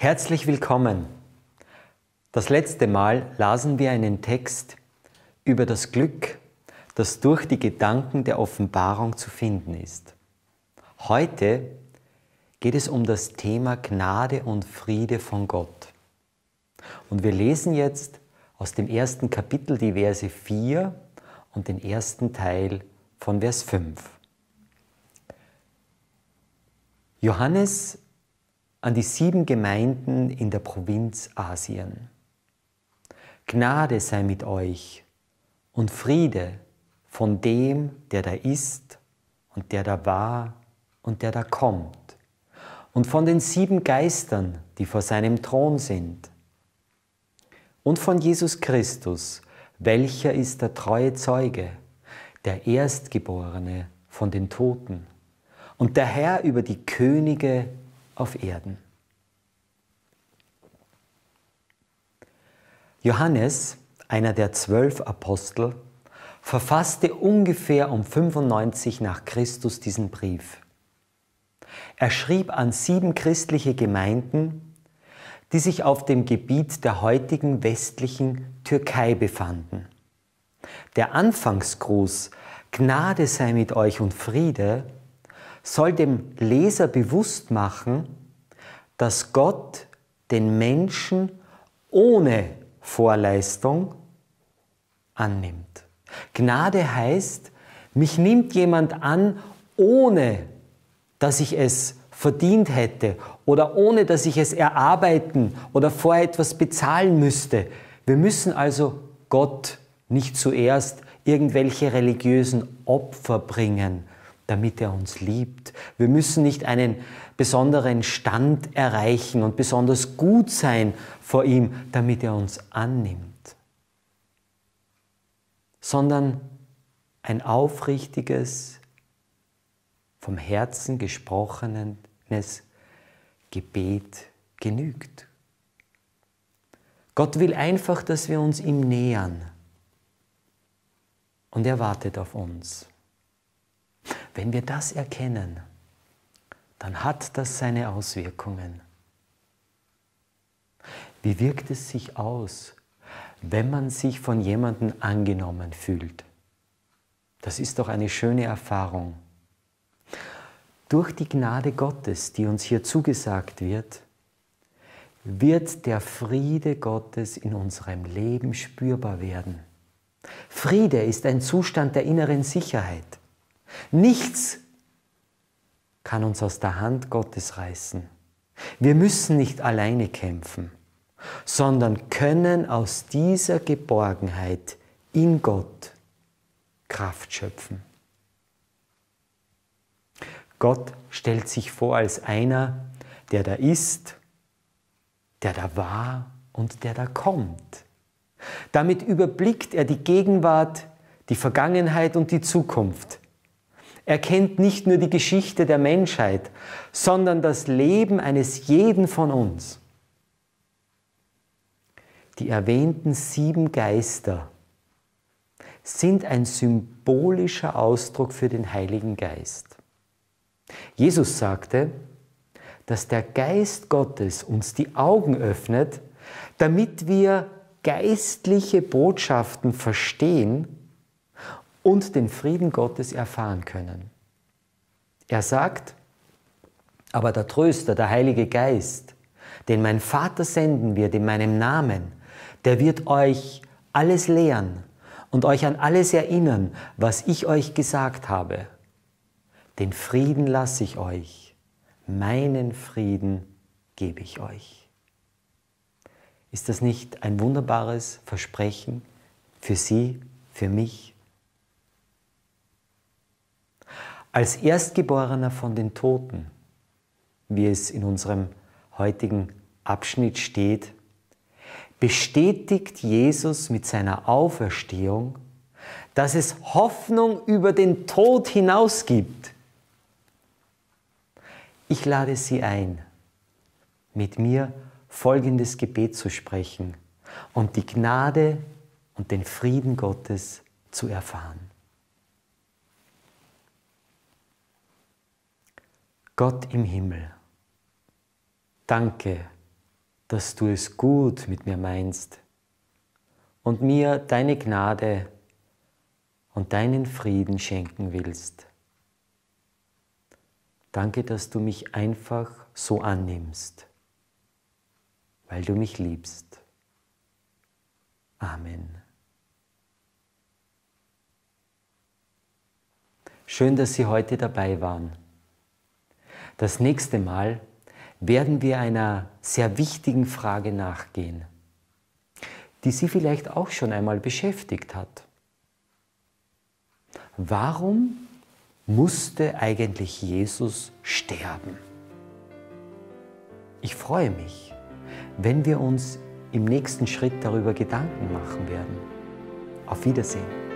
Herzlich willkommen. Das letzte Mal lasen wir einen Text über das Glück, das durch die Gedanken der Offenbarung zu finden ist. Heute geht es um das Thema Gnade und Friede von Gott. Und wir lesen jetzt aus dem ersten Kapitel die Verse 4 und den ersten Teil von Vers 5. Johannes an die sieben Gemeinden in der Provinz Asien. Gnade sei mit euch und Friede von dem, der da ist und der da war und der da kommt und von den sieben Geistern, die vor seinem Thron sind und von Jesus Christus, welcher ist der treue Zeuge, der Erstgeborene von den Toten und der Herr über die Könige auf Erden. Johannes, einer der zwölf Apostel, verfasste ungefähr um 95 nach Christus diesen Brief. Er schrieb an sieben christliche Gemeinden, die sich auf dem Gebiet der heutigen westlichen Türkei befanden. Der Anfangsgruß Gnade sei mit euch und Friede soll dem Leser bewusst machen, dass Gott den Menschen ohne Vorleistung annimmt. Gnade heißt, mich nimmt jemand an, ohne dass ich es verdient hätte oder ohne dass ich es erarbeiten oder vorher etwas bezahlen müsste. Wir müssen also Gott nicht zuerst irgendwelche religiösen Opfer bringen, damit er uns liebt. Wir müssen nicht einen besonderen Stand erreichen und besonders gut sein vor ihm, damit er uns annimmt, sondern ein aufrichtiges, vom Herzen gesprochenes Gebet genügt. Gott will einfach, dass wir uns ihm nähern und er wartet auf uns. Wenn wir das erkennen, dann hat das seine Auswirkungen. Wie wirkt es sich aus, wenn man sich von jemandem angenommen fühlt? Das ist doch eine schöne Erfahrung. Durch die Gnade Gottes, die uns hier zugesagt wird, wird der Friede Gottes in unserem Leben spürbar werden. Friede ist ein Zustand der inneren Sicherheit. Nichts kann uns aus der Hand Gottes reißen. Wir müssen nicht alleine kämpfen, sondern können aus dieser Geborgenheit in Gott Kraft schöpfen. Gott stellt sich vor als einer, der da ist, der da war und der da kommt. Damit überblickt er die Gegenwart, die Vergangenheit und die Zukunft. Er kennt nicht nur die Geschichte der Menschheit, sondern das Leben eines jeden von uns. Die erwähnten sieben Geister sind ein symbolischer Ausdruck für den Heiligen Geist. Jesus sagte, dass der Geist Gottes uns die Augen öffnet, damit wir geistliche Botschaften verstehen und den Frieden Gottes erfahren können. Er sagt, aber der Tröster, der Heilige Geist, den mein Vater senden wird in meinem Namen, der wird euch alles lehren und euch an alles erinnern, was ich euch gesagt habe. Den Frieden lasse ich euch, meinen Frieden gebe ich euch. Ist das nicht ein wunderbares Versprechen für Sie, für mich? als Erstgeborener von den Toten, wie es in unserem heutigen Abschnitt steht, bestätigt Jesus mit seiner Auferstehung, dass es Hoffnung über den Tod hinaus gibt. Ich lade Sie ein, mit mir folgendes Gebet zu sprechen und die Gnade und den Frieden Gottes zu erfahren. Gott im Himmel, danke, dass du es gut mit mir meinst und mir deine Gnade und deinen Frieden schenken willst. Danke, dass du mich einfach so annimmst, weil du mich liebst. Amen. Schön, dass Sie heute dabei waren. Das nächste Mal werden wir einer sehr wichtigen Frage nachgehen, die Sie vielleicht auch schon einmal beschäftigt hat. Warum musste eigentlich Jesus sterben? Ich freue mich, wenn wir uns im nächsten Schritt darüber Gedanken machen werden. Auf Wiedersehen.